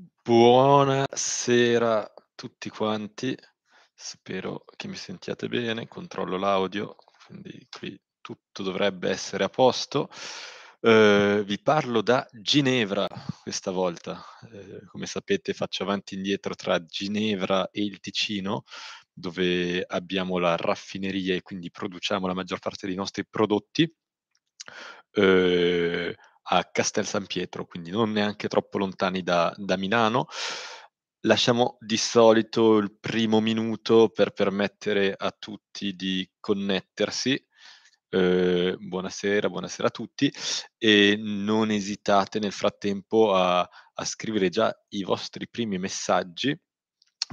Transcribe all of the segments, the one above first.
Buonasera a tutti quanti, spero che mi sentiate bene, controllo l'audio, quindi qui tutto dovrebbe essere a posto. Eh, vi parlo da Ginevra questa volta, eh, come sapete faccio avanti e indietro tra Ginevra e il Ticino, dove abbiamo la raffineria e quindi produciamo la maggior parte dei nostri prodotti. Eh, a Castel San Pietro, quindi non neanche troppo lontani da, da Milano. Lasciamo di solito il primo minuto per permettere a tutti di connettersi. Eh, buonasera, buonasera a tutti e non esitate nel frattempo a, a scrivere già i vostri primi messaggi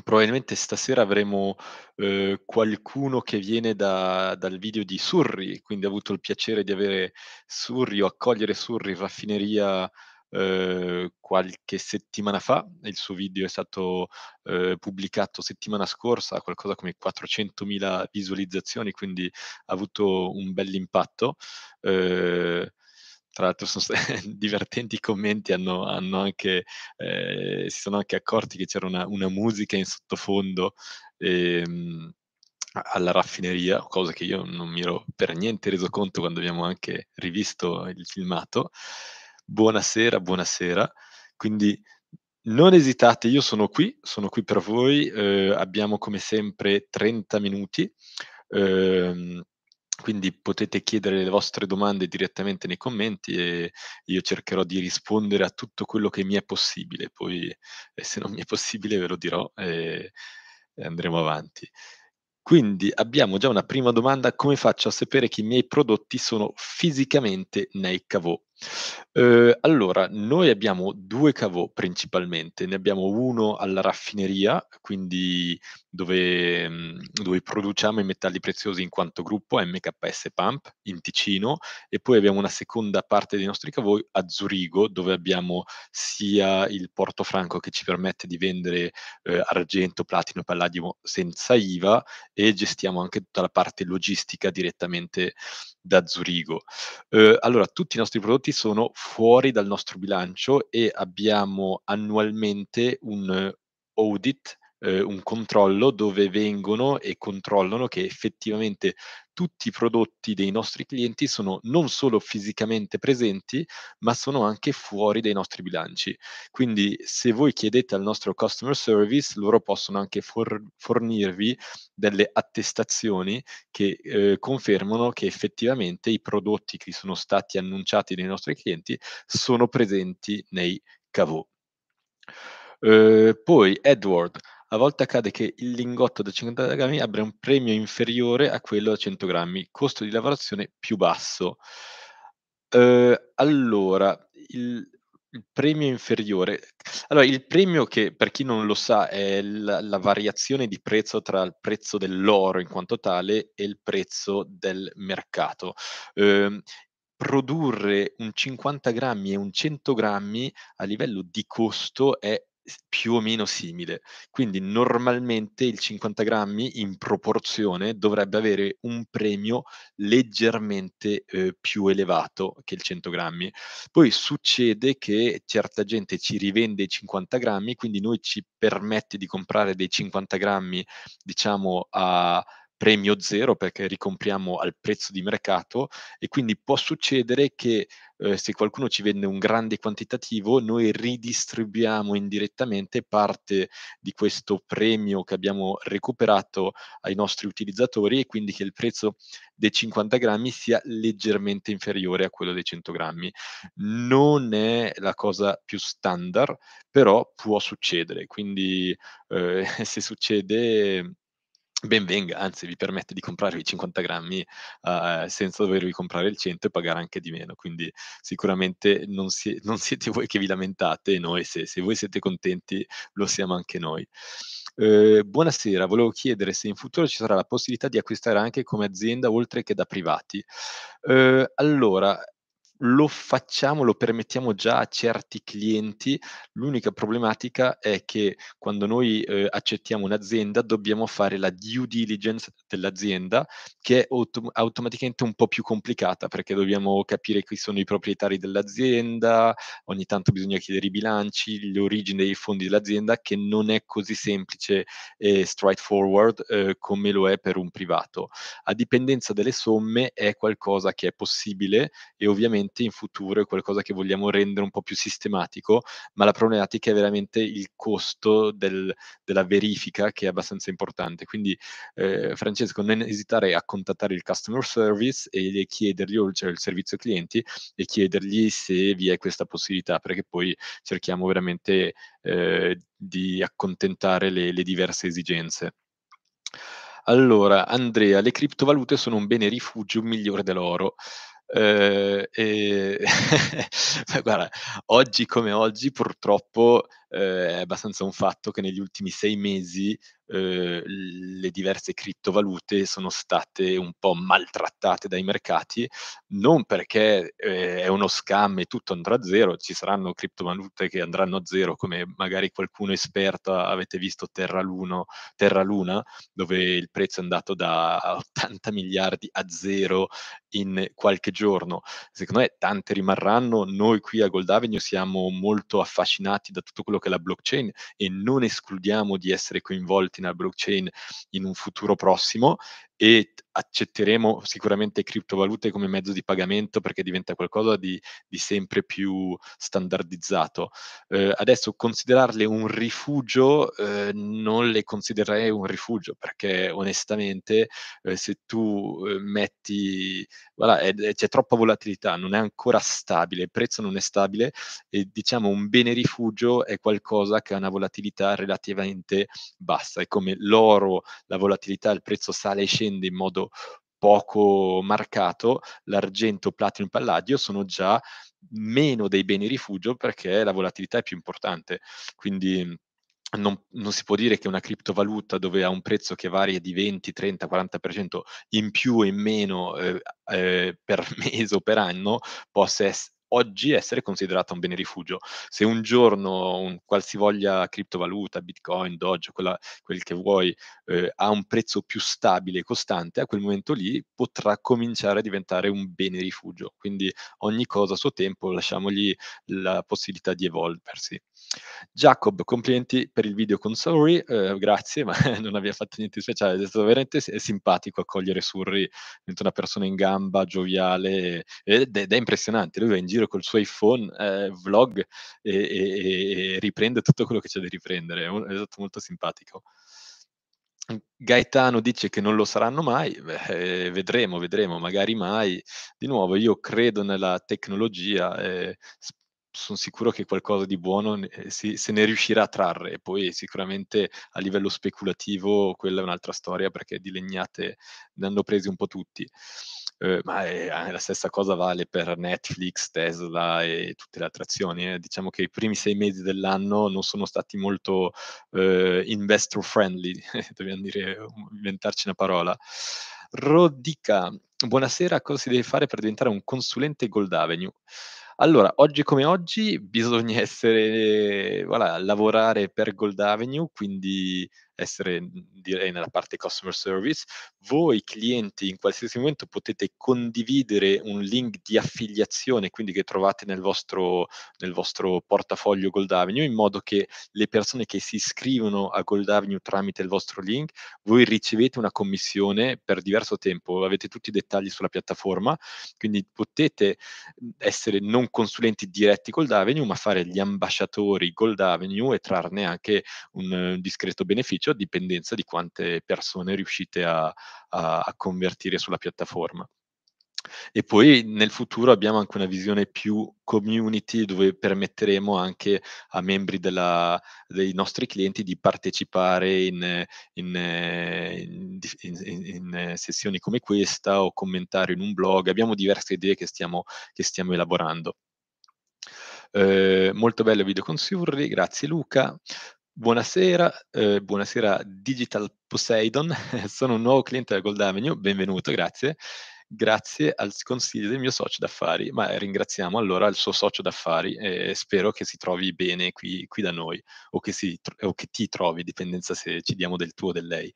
probabilmente stasera avremo eh, qualcuno che viene da, dal video di Surri, quindi ho avuto il piacere di avere Surri o accogliere Surri in raffineria uhm, qualche settimana fa, il suo video è stato eh, pubblicato settimana scorsa, qualcosa come 400.000 visualizzazioni, quindi ha avuto un bel impatto. Eh, tra l'altro sono stati divertenti i commenti, hanno, hanno anche, eh, si sono anche accorti che c'era una, una musica in sottofondo ehm, alla raffineria, cosa che io non mi ero per niente reso conto quando abbiamo anche rivisto il filmato. Buonasera, buonasera. Quindi non esitate, io sono qui, sono qui per voi, eh, abbiamo come sempre 30 minuti. Ehm, quindi potete chiedere le vostre domande direttamente nei commenti e io cercherò di rispondere a tutto quello che mi è possibile, poi eh, se non mi è possibile ve lo dirò e, e andremo avanti. Quindi abbiamo già una prima domanda, come faccio a sapere che i miei prodotti sono fisicamente nei cavò? Eh, allora, noi abbiamo due cavò principalmente, ne abbiamo uno alla raffineria, quindi dove, mhmm, dove, produciamo i metalli preziosi in quanto gruppo MKS Pump in Ticino e poi abbiamo una seconda parte dei nostri cavoi a Zurigo dove abbiamo sia il Porto Franco che ci permette di vendere eh, argento, platino, palladio senza IVA e gestiamo anche tutta la parte logistica direttamente da Zurigo. Eh, allora, tutti i nostri prodotti sono fuori dal nostro bilancio e abbiamo annualmente un eh, audit eh, un controllo dove vengono e controllano che effettivamente tutti i prodotti dei nostri clienti sono non solo fisicamente presenti, ma sono anche fuori dai nostri bilanci. Quindi se voi chiedete al nostro customer service, loro possono anche for- fornirvi delle attestazioni che eh, confermano che effettivamente i prodotti che sono stati annunciati dai nostri clienti sono presenti nei cavò. Eh, poi Edward a volte accade che il lingotto da 50 grammi abbia un premio inferiore a quello da 100 grammi, costo di lavorazione più basso. Eh, allora, il, il, premio inferiore. Allora, il premio che per chi non lo sa è la, la variazione di prezzo tra il prezzo dell'oro in quanto tale e il prezzo del mercato. Eh, produrre un 50 grammi e un 100 grammi a livello di costo è più o meno simile. Quindi normalmente il 50 grammi in proporzione dovrebbe avere un premio leggermente eh, più elevato che il 100 grammi. Poi succede che certa gente ci rivende i 50 grammi, quindi noi ci permette di comprare dei 50 grammi, diciamo, a premio zero perché ricompriamo al prezzo di mercato e quindi può succedere che eh, se qualcuno ci vende un grande quantitativo noi ridistribuiamo indirettamente parte di questo premio che abbiamo recuperato ai nostri utilizzatori e quindi che il prezzo dei 50 grammi sia leggermente inferiore a quello dei 100 grammi. Non è la cosa più standard, però può succedere, quindi eh, se succede ben venga, anzi vi permette di comprarvi 50 grammi uh, senza dovervi comprare il 100 e pagare anche di meno, quindi sicuramente non, si- non siete voi che vi lamentate e noi se-, se voi siete contenti lo siamo anche noi. Eh, buonasera, volevo chiedere se in futuro ci sarà la possibilità di acquistare anche come azienda oltre che da privati. Eh, allora, lo facciamo, lo permettiamo già a certi clienti, l'unica problematica è che quando noi eh, accettiamo un'azienda dobbiamo fare la due diligence dell'azienda che è autom- automaticamente un po' più complicata perché dobbiamo capire chi sono i proprietari dell'azienda, ogni tanto bisogna chiedere i bilanci, le origini dei fondi dell'azienda che non è così semplice e straightforward eh, come lo è per un privato. A dipendenza delle somme è qualcosa che è possibile e ovviamente sicuramente in futuro è qualcosa che vogliamo rendere un po' più sistematico, ma la problematica è veramente il costo del, della verifica che è abbastanza importante. Quindi eh, Francesco, non esitare a contattare il customer service e chiedergli, cioè il servizio clienti, e chiedergli se vi è questa possibilità, perché poi cerchiamo veramente eh, di accontentare le, le diverse esigenze. Allora, Andrea, le criptovalute sono un bene rifugio migliore dell'oro. Eh, e guarda, oggi come oggi purtroppo eh, è abbastanza un fatto che negli ultimi sei mesi eh, le diverse criptovalute sono state un po' maltrattate dai mercati, non perché eh, è uno scam e tutto andrà a zero, ci saranno criptovalute che andranno a zero, come magari qualcuno esperto avete visto Terra, Luno, Terra Luna, dove il prezzo è andato da 80 miliardi a zero in qualche giorno. Secondo me tante rimarranno, noi qui a Gold Avenue siamo molto affascinati da tutto quello che che la blockchain e non escludiamo di essere coinvolti nella blockchain in un futuro prossimo, e accetteremo sicuramente criptovalute come mezzo di pagamento perché diventa qualcosa di, di sempre più standardizzato. Eh, adesso considerarle un rifugio eh, non le considererei un rifugio perché onestamente eh, se tu eh, metti, voilà, è, c'è troppa volatilità, non è ancora stabile, il prezzo non è stabile e diciamo un bene rifugio è qualcosa che ha una volatilità relativamente bassa, è come l'oro, la volatilità, il prezzo sale e scende scende in modo poco marcato, l'argento, platino e palladio sono già meno dei beni rifugio perché la volatilità è più importante. Quindi non, non, si può dire che una criptovaluta dove ha un prezzo che varia di 20, 30, 40% in più e in meno eh, eh, per mese o per anno possa essere oggi essere considerata un bene rifugio. Se un giorno un qualsivoglia criptovaluta, bitcoin, doge, quella, quel che vuoi, eh, ha un prezzo più stabile e costante, a quel momento lì potrà cominciare a diventare un bene rifugio. Quindi ogni cosa a suo tempo lasciamogli la possibilità di evolversi. Jacob, complimenti per il video con Sorry, eh, grazie, ma non aveva fatto niente di speciale, è stato veramente simpatico accogliere Surri, una persona in gamba, gioviale, ed, ed è impressionante, lui va in giro col suo iPhone, eh, vlog e, e, e, riprende tutto quello che c'è da riprendere, è stato molto simpatico. Gaetano dice che non lo saranno mai, Beh, eh, vedremo, vedremo, magari mai. Di nuovo, io credo nella tecnologia, eh, sono sicuro che qualcosa di buono eh, si, se ne riuscirà a trarre e poi sicuramente a livello speculativo quella è un'altra storia perché di legnate ne hanno presi un po' tutti. Eh, ma è, eh, la stessa cosa vale per Netflix, Tesla e tutte le attrazioni. Eh. Diciamo che i primi sei mesi dell'anno non sono stati molto eh, investor friendly, dobbiamo dire, um, inventarci una parola. Rodica, buonasera, cosa si deve fare per diventare un consulente Gold Avenue? Allora, oggi come oggi bisogna essere eh, voilà, lavorare per Gold Avenue, quindi essere direi nella parte customer service. Voi clienti in qualsiasi momento potete condividere un link di affiliazione, quindi che trovate nel vostro, nel vostro portafoglio Gold Avenue, in modo che le persone che si iscrivono a Gold Avenue tramite il vostro link, voi ricevete una commissione per diverso tempo, avete tutti i dettagli sulla piattaforma, quindi potete mhmm, essere non consulenti diretti Gold Avenue, ma fare gli ambasciatori Gold Avenue e trarne anche un, un discreto beneficio beneficio a dipendenza di quante persone riuscite a, a, a convertire sulla piattaforma. E poi nel futuro abbiamo anche una visione più community dove permetteremo anche a membri della, dei nostri clienti di partecipare in, in, in, in, sessioni come questa o commentare in un blog. Abbiamo diverse idee che stiamo, che stiamo elaborando. Eh, molto bello video con Surri, grazie Luca. Buonasera, eh, buonasera Digital Poseidon, sono un nuovo cliente della Gold Avenue, benvenuto, grazie. Grazie al consiglio del mio socio d'affari, ma ringraziamo allora il suo socio d'affari e spero che si trovi bene qui, qui da noi o che, si, o che, ti trovi, dipendenza se ci diamo del tuo o del lei.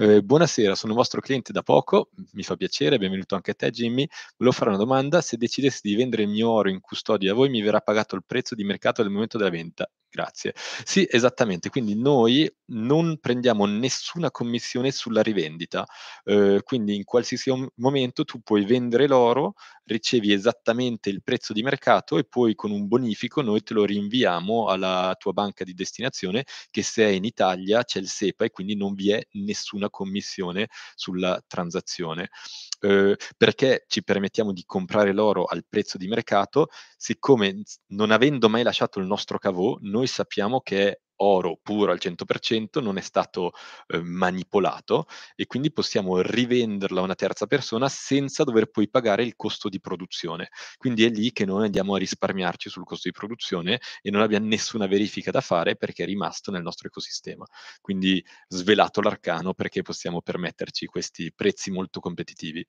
Eh, buonasera, sono un vostro cliente da poco, mi fa piacere, benvenuto anche a te Jimmy. Volevo fare una domanda, se decidessi di vendere il mio oro in custodia a voi mi verrà pagato il prezzo di mercato al momento della venta? Grazie. Sì, esattamente. Quindi noi non prendiamo nessuna commissione sulla rivendita. Eh, quindi in qualsiasi momento tu puoi vendere l'oro, ricevi esattamente il prezzo di mercato e poi con un bonifico noi te lo rinviamo alla tua banca di destinazione che se è in Italia c'è il SEPA e quindi non vi è nessuna commissione sulla transazione. Eh, perché ci permettiamo di comprare l'oro al prezzo di mercato? Siccome non avendo mai lasciato il nostro cavò, noi noi sappiamo che è oro puro al 100% non è stato eh, manipolato e quindi possiamo rivenderlo a una terza persona senza dover poi pagare il costo di produzione. Quindi è lì che noi andiamo a risparmiarci sul costo di produzione e non abbiamo nessuna verifica da fare perché è rimasto nel nostro ecosistema. Quindi svelato l'arcano perché possiamo permetterci questi prezzi molto competitivi.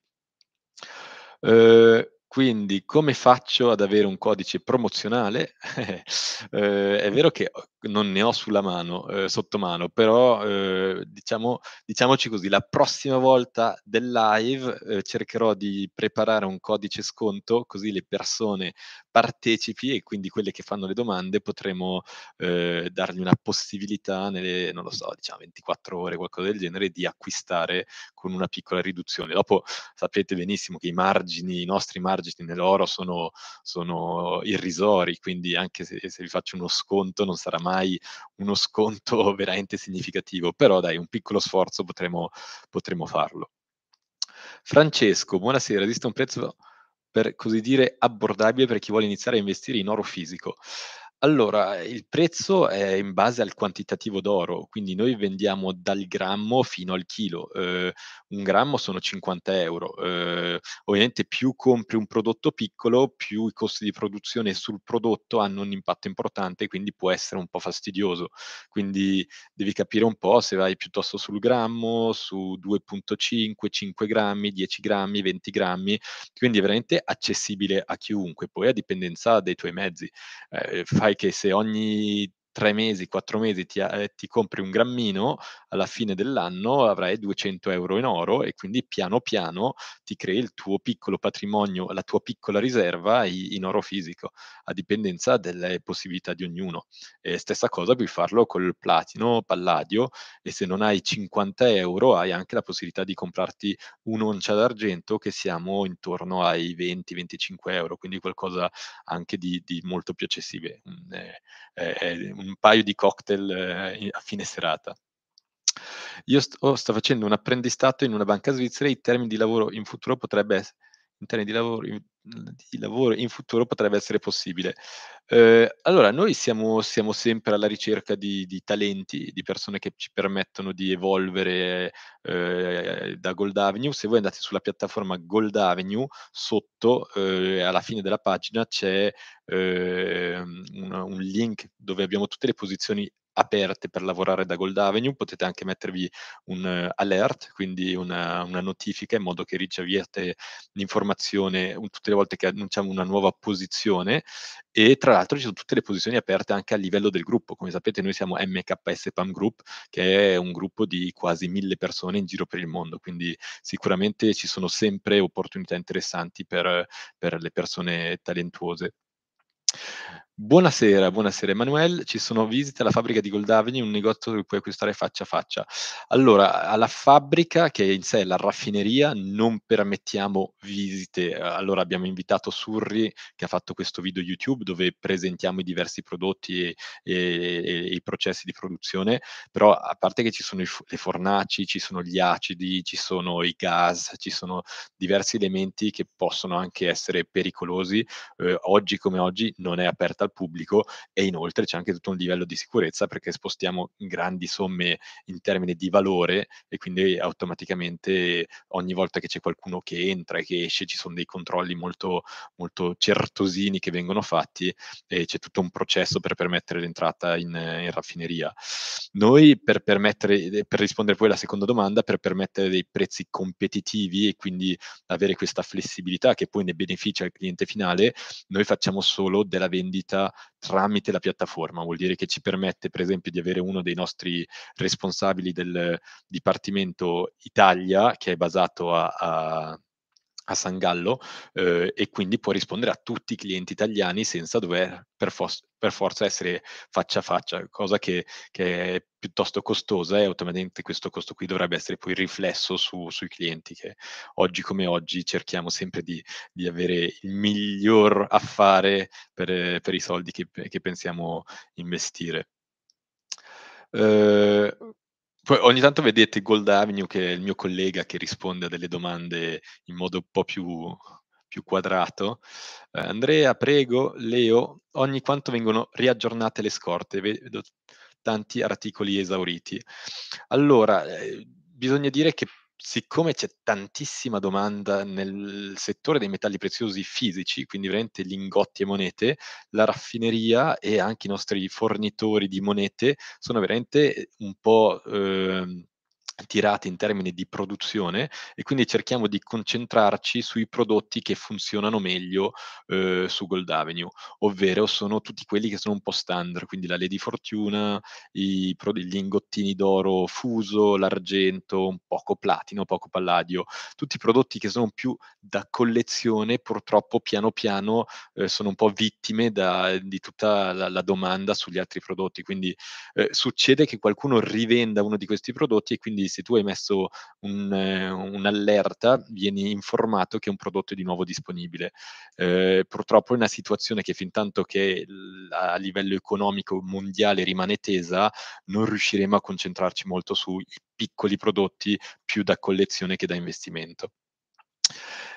Eh, quindi come faccio ad avere un codice promozionale? eh, è vero che non ne ho sulla mano, eh, sotto mano, però eh, diciamo, diciamoci così, la prossima volta del live eh, cercherò di preparare un codice sconto così le persone partecipi e quindi quelle che fanno le domande potremo eh, dargli una possibilità nelle, non lo so, diciamo 24 ore, qualcosa del genere, di acquistare con una piccola riduzione. Dopo sapete benissimo che i margini, i nostri margini nell'oro sono, sono irrisori, quindi anche se, se vi faccio uno sconto non sarà mai mai uno sconto veramente significativo, però dai, un piccolo sforzo potremo, potremo farlo. Francesco, buonasera, esiste un prezzo per così dire abbordabile per chi vuole iniziare a investire in oro fisico? Allora, il prezzo è in base al quantitativo d'oro, quindi noi vendiamo dal grammo fino al chilo. Eh, un grammo sono 50 euro. Eh, ovviamente più compri un prodotto piccolo, più i costi di produzione sul prodotto hanno un impatto importante, quindi può essere un po' fastidioso. Quindi devi capire un po' se vai piuttosto sul grammo, su 2.5, 5 grammi, 10 grammi, 20 grammi, quindi è veramente accessibile a chiunque, poi a dipendenza dei tuoi mezzi. Eh, fai hai che se ogni tre mesi, quattro mesi ti, eh, ti, compri un grammino, alla fine dell'anno avrai 200 euro in oro e quindi piano piano ti crei il tuo piccolo patrimonio, la tua piccola riserva in oro fisico, a dipendenza delle possibilità di ognuno. E stessa cosa puoi farlo col platino, palladio e se non hai 50 euro hai anche la possibilità di comprarti un'oncia d'argento che siamo intorno ai 20-25 euro, quindi qualcosa anche di, di molto più accessibile. Mm, eh, eh, un un paio di cocktail eh, a fine serata. Io sto, oh, sto, facendo un apprendistato in una banca svizzera e i termini di lavoro in futuro potrebbero essere, in termini di lavoro in, mhmm, di lavoro in futuro potrebbe essere possibile. Eh, allora, noi siamo, siamo, sempre alla ricerca di, di, talenti, di persone che ci permettono di evolvere eh, da Gold Avenue. Se voi andate sulla piattaforma Gold Avenue, sotto eh, alla fine della pagina c'è ehm, un, un link dove abbiamo tutte le posizioni aperte per lavorare da Gold Avenue, potete anche mettervi un eh, alert, quindi una, una notifica in modo che riceviate l'informazione tutte le volte che annunciamo una nuova posizione e tra l'altro ci sono tutte le posizioni aperte anche a livello del gruppo, come sapete noi siamo MKS PAM Group che è un gruppo di quasi mille persone in giro per il mondo, quindi sicuramente ci sono sempre opportunità interessanti per, per le persone talentuose. Buonasera, buonasera Emanuele, ci sono visite alla fabbrica di Goldavini, un negozio dove puoi acquistare faccia a faccia. Allora, alla fabbrica, che in sé è la raffineria, non permettiamo visite. Allora abbiamo invitato Surri, che ha fatto questo video YouTube, dove presentiamo i diversi prodotti e, e, e i processi di produzione, però a parte che ci sono i, le fornaci, ci sono gli acidi, ci sono i gas, ci sono diversi elementi che possono anche essere pericolosi, eh, oggi come oggi non è aperta al pubblico e inoltre c'è anche tutto un livello di sicurezza perché spostiamo grandi somme in termini di valore e quindi automaticamente ogni volta che c'è qualcuno che entra e che esce ci sono dei controlli molto, molto certosini che vengono fatti e c'è tutto un processo per permettere l'entrata in, in raffineria. Noi per, permettere, per rispondere poi alla seconda domanda, per permettere dei prezzi competitivi e quindi avere questa flessibilità che poi ne beneficia il cliente finale, noi facciamo solo della vendita diretta tramite la piattaforma, vuol dire che ci permette per esempio di avere uno dei nostri responsabili del Dipartimento Italia che è basato a, a a San Gallo eh, e quindi può rispondere a tutti i clienti italiani senza dover per, fos- per forza essere faccia a faccia, cosa che, che è piuttosto costosa e automaticamente questo costo qui dovrebbe essere poi riflesso su, sui clienti che oggi come oggi cerchiamo sempre di, di avere il miglior affare per, per i soldi che, che pensiamo investire. Eh, poi ogni tanto vedete Gold Avenue, che è il mio collega che risponde a delle domande in modo un po' più più quadrato. Eh, Andrea, prego, Leo, ogni quanto vengono riaggiornate le scorte, vedo tanti articoli esauriti. Allora, eh, bisogna dire che siccome c'è tantissima domanda nel settore dei metalli preziosi fisici, quindi veramente lingotti e monete, la raffineria e anche i nostri fornitori di monete sono veramente un po' eh, tirate in termini di produzione e quindi cerchiamo di concentrarci sui prodotti che funzionano meglio eh, su Gold Avenue, ovvero sono tutti quelli che sono un po' standard, quindi la Lady Fortuna, i, gli ingottini d'oro fuso, l'argento, un poco platino, poco palladio, tutti i prodotti che sono più da collezione, purtroppo piano piano eh, sono un po' vittime da, di tutta la, la, domanda sugli altri prodotti, quindi eh, succede che qualcuno rivenda uno di questi prodotti e quindi se tu hai messo un, eh, un'allerta vieni informato che un prodotto è di nuovo disponibile. Eh, purtroppo è una situazione che fin tanto che a livello economico mondiale rimane tesa, non riusciremo a concentrarci molto sui piccoli prodotti più da collezione che da investimento.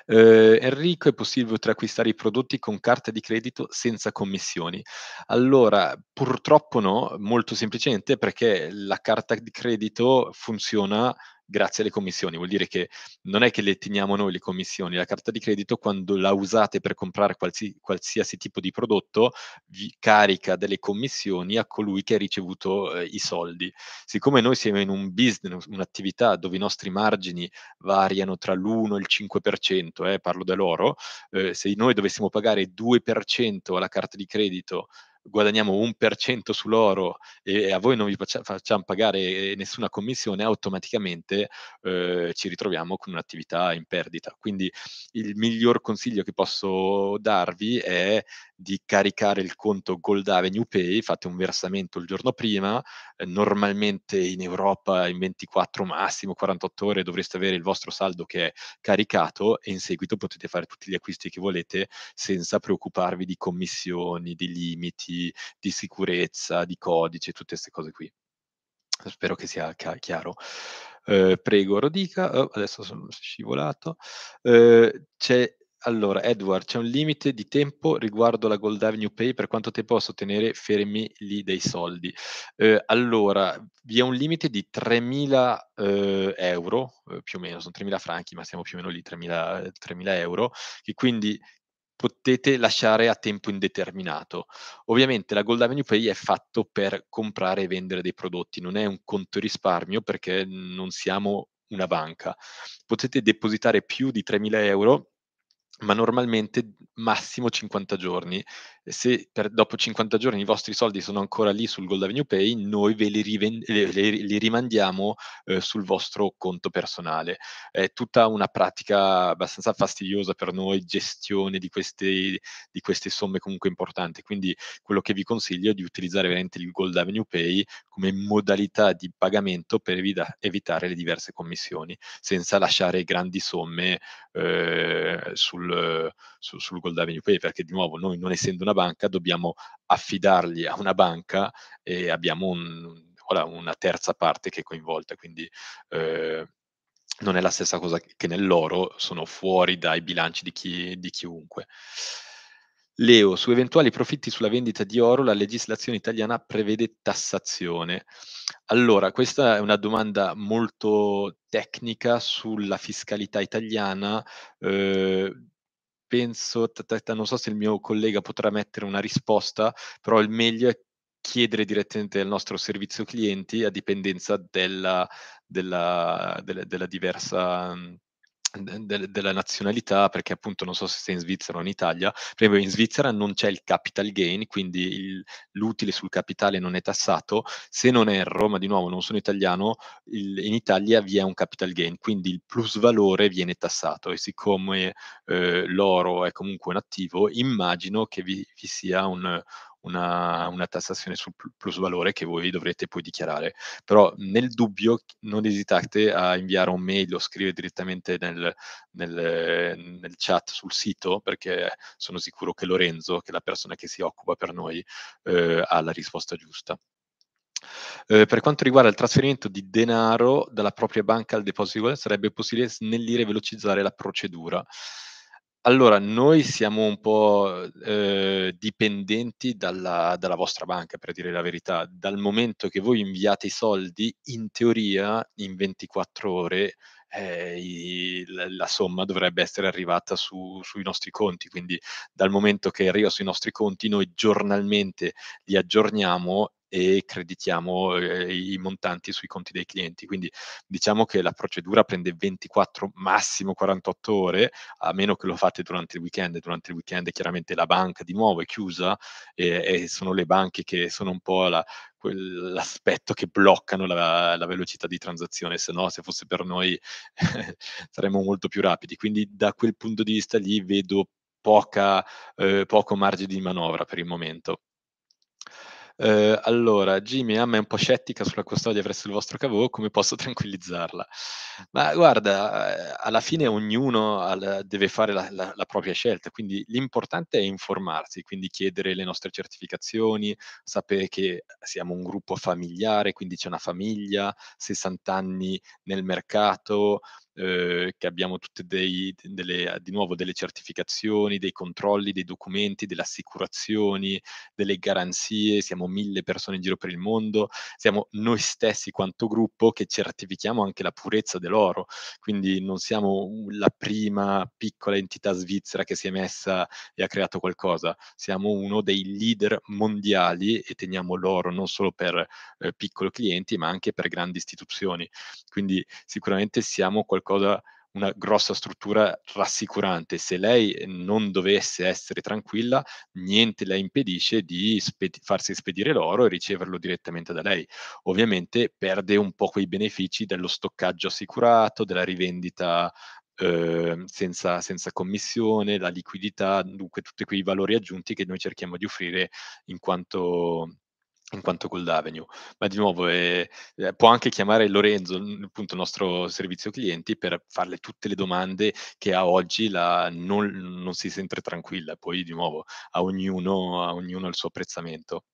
Eh, Enrico, è possibile acquistare i prodotti con carta di credito senza commissioni? Allora, purtroppo no, molto semplicemente perché la carta di credito funziona grazie alle commissioni. Vuol dire che non è che le teniamo noi le commissioni, la carta di credito quando la usate per comprare qualsi, qualsiasi tipo di prodotto vi carica delle commissioni a colui che ha ricevuto eh, i soldi. Siccome noi siamo in un business, un'attività dove i nostri margini variano tra l'1 e il 5%, eh, parlo dell'oro, eh, se noi dovessimo pagare 2% alla carta di credito guadagniamo un per cento sull'oro e a voi non vi facciamo pagare eh, nessuna commissione, automaticamente eh, ci ritroviamo con un'attività in perdita. Quindi il miglior consiglio che posso darvi è di caricare il conto Gold Avenue Pay, fate un versamento il giorno prima, eh, normalmente in Europa in 24 massimo 48 ore dovreste avere il vostro saldo che è caricato e in seguito potete fare tutti gli acquisti che volete senza preoccuparvi di commissioni, di limiti, di sicurezza, di codice, tutte queste cose qui. Spero che sia ca- chiaro. Eh, prego Rodica, oh, adesso sono scivolato. Eh, c'è allora, Edward, c'è un limite di tempo riguardo la Gold Avenue Pay, per quanto tempo posso tenere fermi lì dei soldi? Eh, allora, vi è un limite di 3.000 eh, euro, eh, più o meno, sono 3.000 franchi, ma siamo più o meno lì, 3.000, 3.000 euro, che quindi potete lasciare a tempo indeterminato. Ovviamente la Gold Avenue Pay è fatto per comprare e vendere dei prodotti, non è un conto risparmio perché non siamo una banca. Potete depositare più di 3.000 euro ma normalmente massimo 50 giorni. Se per, dopo 50 giorni i vostri soldi sono ancora lì sul Gold Avenue Pay, noi ve li, riven- li, li rimandiamo eh, sul vostro conto personale. È tutta una pratica abbastanza fastidiosa per noi, gestione di queste, di queste somme comunque importanti. Quindi quello che vi consiglio è di utilizzare veramente il Gold Avenue Pay come modalità di pagamento per evita- evitare le diverse commissioni, senza lasciare grandi somme eh, sul sul, sul Gold Avenue Pay, perché di nuovo noi non essendo una banca dobbiamo affidarli a una banca e abbiamo un, voilà, una terza parte che è coinvolta, quindi eh, non è la stessa cosa che nell'oro, sono fuori dai bilanci di, chi, di chiunque. Leo, su eventuali profitti sulla vendita di oro, la legislazione italiana prevede tassazione. Allora, questa è una domanda molto tecnica sulla fiscalità italiana. Eh, penso, non so se il mio collega potrà mettere una risposta, però il meglio è chiedere direttamente al nostro servizio clienti a dipendenza della, della, della, della diversa mhmm, de- della nazionalità, perché appunto non so se sei in Svizzera o in Italia, per esempio in Svizzera non c'è il capital gain, quindi il, l'utile sul capitale non è tassato, se non erro, ma di nuovo non sono italiano, il, in Italia vi è un capital gain, quindi il plus valore viene tassato e siccome eh, l'oro è comunque un attivo, immagino che vi, vi sia un, una, una tassazione sul plus valore che voi dovrete poi dichiarare. Però nel dubbio non esitate a inviare un mail o scrivere direttamente nel, nel, nel chat sul sito perché sono sicuro che Lorenzo, che è la persona che si occupa per noi, eh, ha la risposta giusta. Eh, per quanto riguarda il trasferimento di denaro dalla propria banca al deposito, sarebbe possibile snellire e velocizzare la procedura. Allora, noi siamo un po', ehm, dipendenti dalla dalla vostra banca, per dire la verità. Dal momento che voi inviate i soldi, in teoria in 24 ore eh, la somma dovrebbe essere arrivata su, sui nostri conti, quindi dal momento che arriva sui nostri conti noi giornalmente li aggiorniamo e creditiamo eh, i montanti sui conti dei clienti. Quindi diciamo che la procedura prende 24, massimo 48 ore, a meno che lo fate durante il weekend. Durante il weekend chiaramente la banca di nuovo è chiusa e, eh, e sono le banche che sono un po' la, quell'aspetto che bloccano la, la, velocità di transazione, se no se fosse per noi saremmo molto più rapidi. Quindi da quel punto di vista lì vedo poca, eh, poco margine di manovra per il momento. Eh, allora, Jimmy, Amma è un po' scettica sulla custodia presso il vostro cavo, come posso tranquillizzarla? Ma guarda, ehm, alla fine ognuno deve fare la, la, la propria scelta, quindi l'importante è informarsi, quindi chiedere le nostre certificazioni, sapere che siamo un gruppo familiare, quindi c'è una famiglia, 60 anni nel mercato, Uhm, che abbiamo tutte dei, delle, di nuovo delle certificazioni, dei controlli, dei documenti, delle assicurazioni, delle garanzie, siamo mille persone in giro per il mondo, siamo noi stessi quanto gruppo che certifichiamo anche la purezza dell'oro, quindi non siamo la prima piccola entità svizzera che si è messa e ha creato qualcosa, siamo uno dei leader mondiali e teniamo l'oro non solo per eh, piccoli clienti ma anche per grandi istituzioni, quindi sicuramente siamo qualcosa qualcosa, una grossa struttura rassicurante. Se lei non dovesse essere tranquilla, niente le impedisce di sped- farsi spedire l'oro e riceverlo direttamente da lei. Ovviamente perde un po' quei benefici dello stoccaggio assicurato, della rivendita ehm, senza, senza, commissione, la liquidità, dunque tutti quei valori aggiunti che noi cerchiamo di offrire in quanto in quanto Gold Avenue, ma di nuovo eh, eh può anche chiamare Lorenzo, appunto il nostro servizio clienti, per farle tutte le domande che a oggi la, non, non, si sente tranquilla, poi di nuovo a ognuno, a ognuno il suo apprezzamento.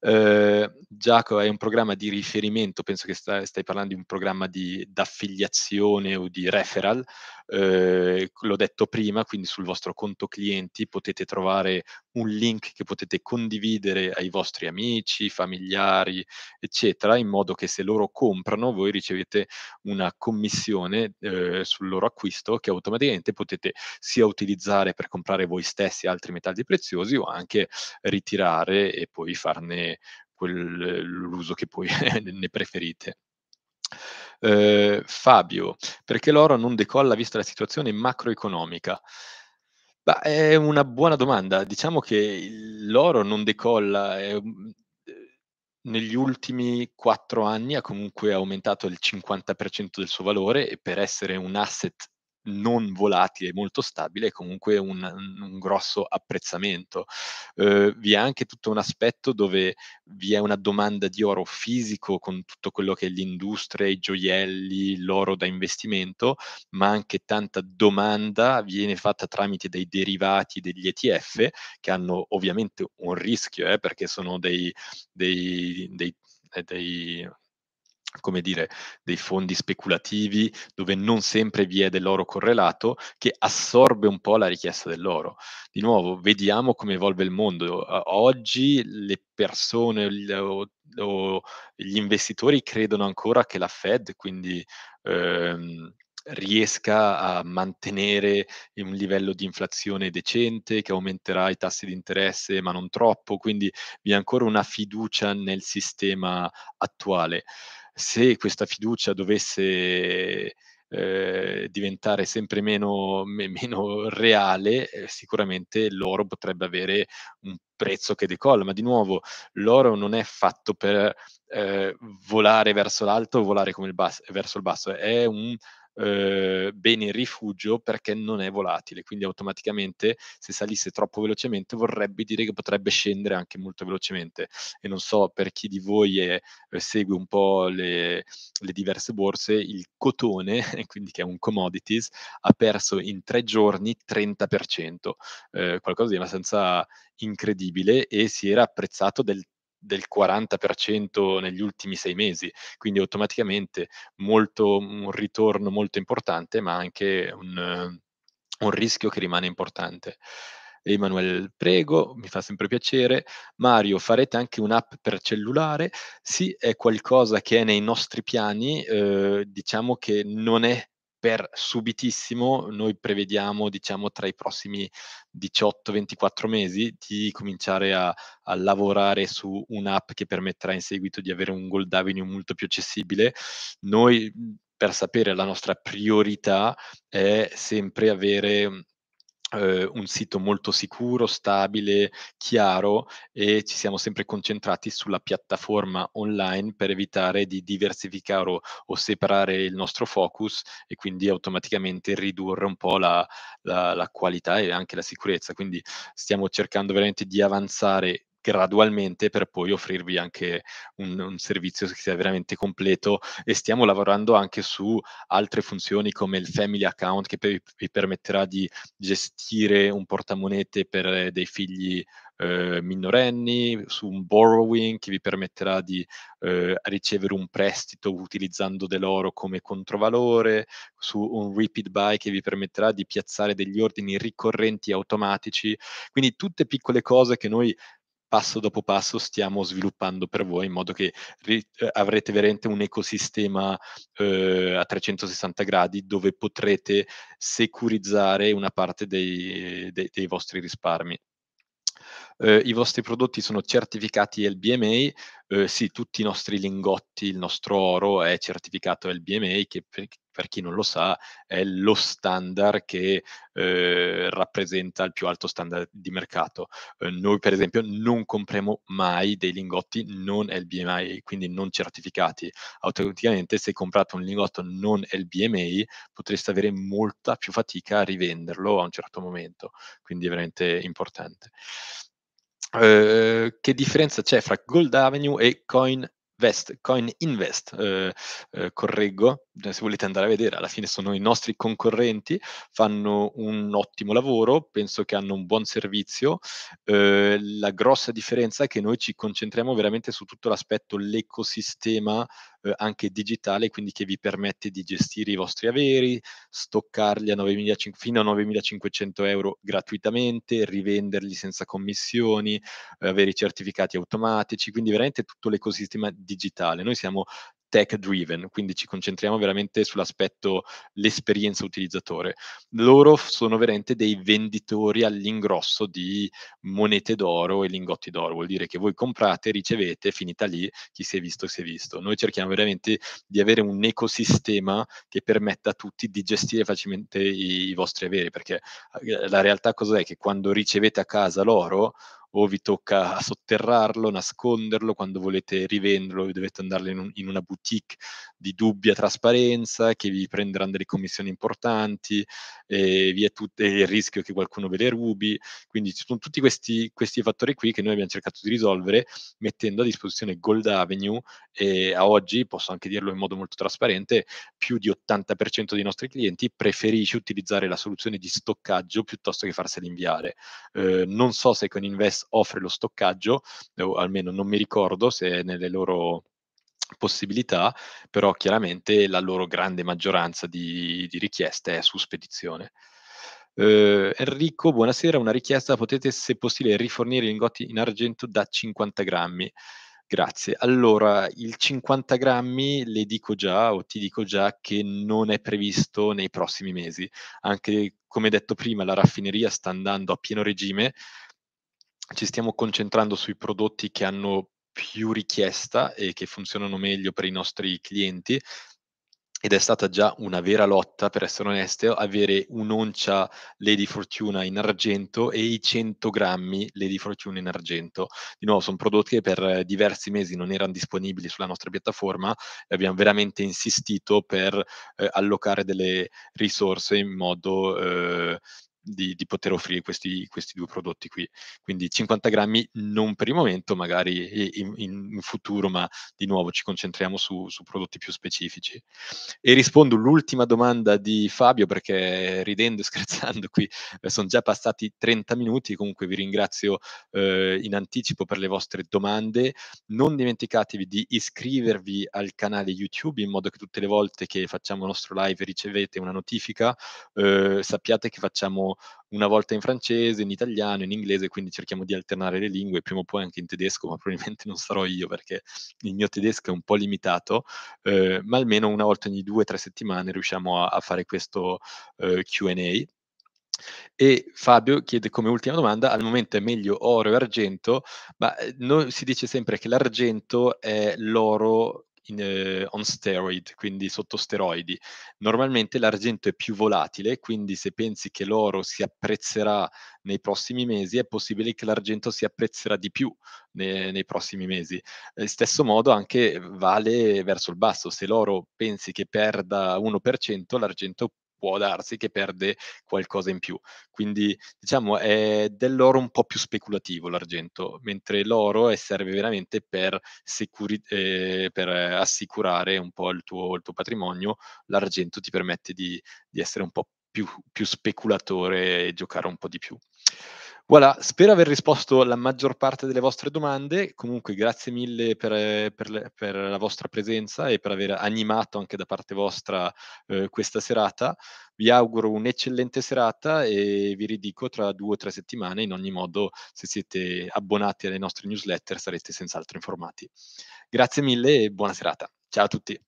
Eh, Giacomo, è un programma di riferimento, penso che sta, stai parlando di un programma di affiliazione o di referral, eh, l'ho detto prima, quindi sul vostro conto clienti potete trovare un link che potete condividere ai vostri amici, familiari, eccetera, in modo che se loro comprano voi ricevete una commissione eh, sul loro acquisto che automaticamente potete sia utilizzare per comprare voi stessi altri metalli preziosi o anche ritirare e poi farne quel, l'uso che poi ne preferite. Eh, Fabio, perché l'oro non decolla vista la situazione macroeconomica? Bah, è una buona domanda. Diciamo che l'oro non decolla. È, mm, eh, negli ultimi quattro anni ha comunque aumentato il 50% del suo valore e per essere un asset non volatile, molto stabile, è comunque un, un grosso apprezzamento. Eh, vi è anche tutto un aspetto dove vi è una domanda di oro fisico con tutto quello che è l'industria, i gioielli, l'oro da investimento, ma anche tanta domanda viene fatta tramite dei derivati degli ETF che hanno ovviamente un rischio, eh, perché sono dei, dei, dei, eh, dei come dire, dei fondi speculativi dove non sempre vi è dell'oro correlato che assorbe un po' la richiesta dell'oro. Di nuovo, vediamo come evolve il mondo. Oggi le persone o, o gli investitori credono ancora che la Fed, quindi... Ehm, riesca a mantenere un livello di inflazione decente, che aumenterà i tassi di interesse, ma non troppo, quindi vi è ancora una fiducia nel sistema attuale se questa fiducia dovesse eh, diventare sempre meno, me, meno reale, eh, sicuramente l'oro potrebbe avere un prezzo che decolla, ma di nuovo l'oro non è fatto per eh, volare verso l'alto o volare il bas- verso il basso, è un eh, bene rifugio perché non è volatile, quindi automaticamente se salisse troppo velocemente vorrebbe dire che potrebbe scendere anche molto velocemente e non so per chi di voi è, eh, segue un po' le, le diverse borse, il cotone, quindi che è un commodities, ha perso in tre giorni 30%, eh, qualcosa di abbastanza incredibile e si era apprezzato del del 40% negli ultimi sei mesi, quindi automaticamente molto, un ritorno molto importante, ma anche un, un rischio che rimane importante. Emanuele, prego, mi fa sempre piacere. Mario, farete anche un'app per cellulare? Sì, è qualcosa che è nei nostri piani, eh, diciamo che non è per subitissimo noi prevediamo diciamo tra i prossimi 18-24 mesi di cominciare a, a, lavorare su un'app che permetterà in seguito di avere un gold avenue molto più accessibile noi mhmm, per sapere la nostra priorità è sempre avere mhmm, eh, un sito molto sicuro, stabile, chiaro e ci siamo sempre concentrati sulla piattaforma online per evitare di diversificare o, o separare il nostro focus e quindi automaticamente ridurre un po' la, la, la qualità e anche la sicurezza. Quindi stiamo cercando veramente di avanzare gradualmente per poi offrirvi anche un, un, servizio che sia veramente completo e stiamo lavorando anche su altre funzioni come il family account che per, vi permetterà di gestire un portamonete per eh, dei figli eh, minorenni, su un borrowing che vi permetterà di eh, ricevere un prestito utilizzando dell'oro come controvalore, su un repeat buy che vi permetterà di piazzare degli ordini ricorrenti automatici. Quindi tutte piccole cose che noi passo dopo passo stiamo sviluppando per voi in modo che ri- eh, avrete veramente un ecosistema eh, a 360 gradi dove potrete securizzare una parte dei, dei, dei vostri risparmi. Eh, I vostri prodotti sono certificati LBMA, eh, sì, tutti i nostri lingotti, il nostro oro è certificato LBMA, che, per chi non lo sa, è lo standard che eh, rappresenta il più alto standard di mercato. Eh, noi, per esempio, non compriamo mai dei lingotti non LBMA, quindi non certificati. Automaticamente, se comprate un lingotto non LBMA, potreste avere molta più fatica a rivenderlo a un certo momento. Quindi è veramente importante. Eh, che differenza c'è fra Gold Avenue e Coin Vest, Coin Invest, eh, eh, correggo, eh, se volete andare a vedere, alla fine sono i nostri concorrenti, fanno un ottimo lavoro, penso che hanno un buon servizio, eh, la grossa differenza è che noi ci concentriamo veramente su tutto l'aspetto, l'ecosistema eh, anche digitale, quindi che vi permette di gestire i vostri averi, stoccarli a 9, fino a 9.500 euro gratuitamente, rivenderli senza commissioni, eh, avere i certificati automatici, quindi veramente tutto l'ecosistema digitale. Noi siamo tech driven, quindi ci concentriamo veramente sull'aspetto l'esperienza utilizzatore. Loro sono veramente dei venditori all'ingrosso di monete d'oro e lingotti d'oro, vuol dire che voi comprate, ricevete, finita lì, chi si è visto si è visto. Noi cerchiamo veramente di avere un ecosistema che permetta a tutti di gestire facilmente i, i vostri averi, perché eh, la realtà cos'è? Che quando ricevete a casa l'oro, o vi tocca sotterrarlo, nasconderlo, quando volete rivenderlo vi dovete andarlo in, un, in, una boutique di dubbia trasparenza che vi prenderanno delle commissioni importanti e vi è tut- e il rischio che qualcuno ve le rubi, quindi ci sono tutti questi, questi fattori qui che noi abbiamo cercato di risolvere mettendo a disposizione Gold Avenue e a oggi, posso anche dirlo in modo molto trasparente, più di 80% dei nostri clienti preferisce utilizzare la soluzione di stoccaggio piuttosto che farsela inviare. Eh, non so se con Invest NAS offre lo stoccaggio, eh, o almeno non mi ricordo se è nelle loro possibilità, però chiaramente la loro grande maggioranza di, di richieste è su spedizione. Uh, Enrico, buonasera, una richiesta, potete se possibile rifornire i lingotti in argento da 50 grammi. Grazie. Allora, il 50 grammi le dico già o ti dico già che non è previsto nei prossimi mesi. Anche come detto prima, la raffineria sta andando a pieno regime, ci stiamo concentrando sui prodotti che hanno più richiesta e che funzionano meglio per i nostri clienti ed è stata già una vera lotta, per essere onesto, avere un'oncia Lady Fortuna in argento e i 100 grammi Lady Fortuna in argento. Di nuovo, sono prodotti che per diversi mesi non erano disponibili sulla nostra piattaforma e abbiamo veramente insistito per eh, allocare delle risorse in modo eh, di, di poter offrire questi, questi, due prodotti qui. Quindi 50 grammi non per il momento, magari in, in futuro, ma di nuovo ci concentriamo su, su, prodotti più specifici. E rispondo all'ultima domanda di Fabio, perché ridendo e scherzando qui eh, sono già passati 30 minuti, comunque vi ringrazio eh, in anticipo per le vostre domande. Non dimenticatevi di iscrivervi al canale YouTube in modo che tutte le volte che facciamo il nostro live ricevete una notifica. Eh, sappiate che facciamo una volta in francese, in italiano, in inglese, quindi cerchiamo di alternare le lingue, prima o poi anche in tedesco, ma probabilmente non sarò io perché il mio tedesco è un po' limitato, eh, ma almeno una volta ogni due o tre settimane riusciamo a, a fare questo eh, QA. E Fabio chiede come ultima domanda, al momento è meglio oro e argento, ma eh, noi si dice sempre che l'argento è l'oro in, eh, on steroid, quindi sotto steroidi. Normalmente l'argento è più volatile, quindi se pensi che l'oro si apprezzerà nei prossimi mesi, è possibile che l'argento si apprezzerà di più nei, nei prossimi mesi. Eh, stesso modo anche vale verso il basso, se l'oro pensi che perda 1%, l'argento può darsi che perde qualcosa in più. Quindi diciamo è dell'oro un po' più speculativo l'argento, mentre l'oro eh, serve veramente per, sicuri- eh, per assicurare un po' il tuo, il tuo, patrimonio, l'argento ti permette di, di essere un po' più, più speculatore e giocare un po' di più. Voilà, spero aver risposto alla maggior parte delle vostre domande. Comunque, grazie mille per, per, per la vostra presenza e per aver animato anche da parte vostra eh, questa serata. Vi auguro un'eccellente serata e vi ridico tra due o tre settimane. In ogni modo, se siete abbonati alle nostre newsletter sarete senz'altro informati. Grazie mille e buona serata. Ciao a tutti.